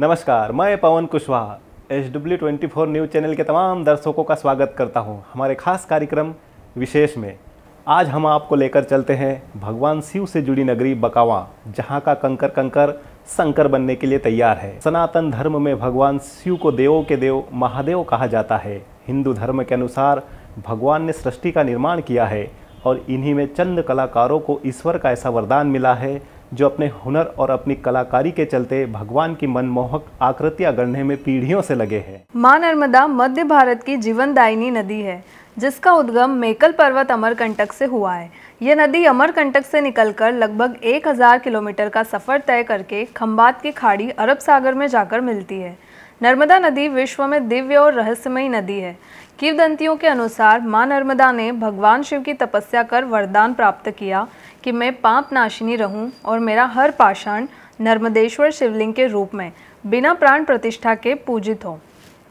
नमस्कार मैं Pawan Kushwaha H W twenty four news channel के तमाम दर्शकों का स्वागत करता हूं हमारे खास कार्यक्रम विशेष में आज हम आपको लेकर चलते हैं भगवान शिव से जुड़ी नगरी बकावा जहां का कंकर कंकर शंकर बनने के लिए तैयार है सनातन धर्म में भगवान शिव को देवों के देव महादेव कहा जाता है हिंदू धर्म के अनुसार भगवान ने सृष्टि का निर्माण किया है और इन्हीं में चंद कलाकारों को ईश्वर का ऐसा वरदान मिला है जो अपने हुनर और अपनी कलाकारी के चलते भगवान की मनमोहक आकृतियां गढ़ने में पीढ़ियों से लगे हैं माँ नर्मदा मध्य भारत की जीवनदायिनी नदी है जिसका उद्गम मेकल पर्वत अमरकंटक से हुआ है यह नदी अमरकंटक से निकलकर लगभग 1000 किलोमीटर का सफ़र तय करके खम्बात की खाड़ी अरब सागर में जाकर मिलती है नर्मदा नदी विश्व में दिव्य और रहस्यमयी नदी है किवदंतियों के अनुसार माँ नर्मदा ने भगवान शिव की तपस्या कर वरदान प्राप्त किया कि मैं पाप नाशिनी रहूं और मेरा हर पाषाण नर्मदेश्वर शिवलिंग के रूप में बिना प्राण प्रतिष्ठा के पूजित हो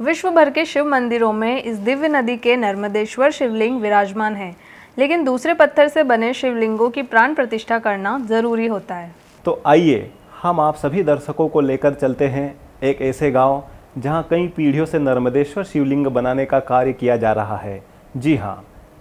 विश्व भर के शिव मंदिरों में इस दिव्य नदी के नर्मदेश्वर शिवलिंग विराजमान है लेकिन दूसरे पत्थर से बने शिवलिंगों की प्राण प्रतिष्ठा करना ज़रूरी होता है तो आइए हम आप सभी दर्शकों को लेकर चलते हैं एक ऐसे गांव जहां कई पीढ़ियों से नर्मदेश्वर शिवलिंग बनाने का कार्य किया जा रहा है जी हां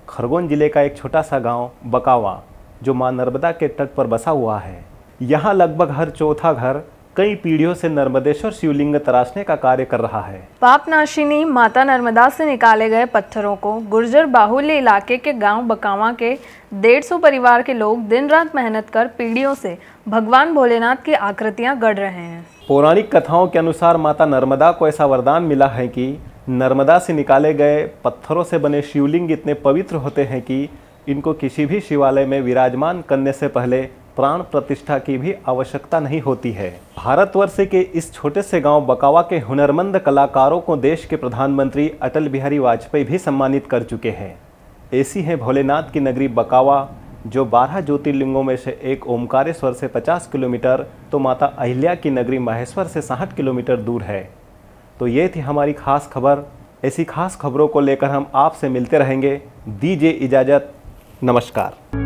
खरगोन जिले का एक छोटा सा गांव बकावा जो माँ नर्मदा के तट पर बसा हुआ है यहाँ लगभग हर चौथा घर कई पीढ़ियों से नर्मदेश्वर शिवलिंग तराशने का कार्य कर रहा है पापनाशिनी माता नर्मदा से निकाले गए पत्थरों को गुर्जर बाहुल्य इलाके के गांव बकावा के सौ परिवार के लोग दिन रात मेहनत कर पीढ़ियों से भगवान भोलेनाथ की आकृतियां गढ़ रहे हैं पौराणिक कथाओं के अनुसार माता नर्मदा को ऐसा वरदान मिला है कि नर्मदा से निकाले गए पत्थरों से बने शिवलिंग इतने पवित्र होते हैं कि इनको किसी भी शिवालय में विराजमान करने से पहले प्राण प्रतिष्ठा की भी आवश्यकता नहीं होती है भारतवर्ष के इस छोटे से गांव बकावा के हुनरमंद कलाकारों को देश के प्रधानमंत्री अटल बिहारी वाजपेयी भी सम्मानित कर चुके हैं ऐसी है भोलेनाथ की नगरी बकावा जो 12 ज्योतिर्लिंगों में से एक ओमकारेश्वर से 50 किलोमीटर तो माता अहिल्या की नगरी महेश्वर से साठ किलोमीटर दूर है तो ये थी हमारी खास खबर ऐसी खास खबरों को लेकर हम आपसे मिलते रहेंगे दीजिए इजाज़त नमस्कार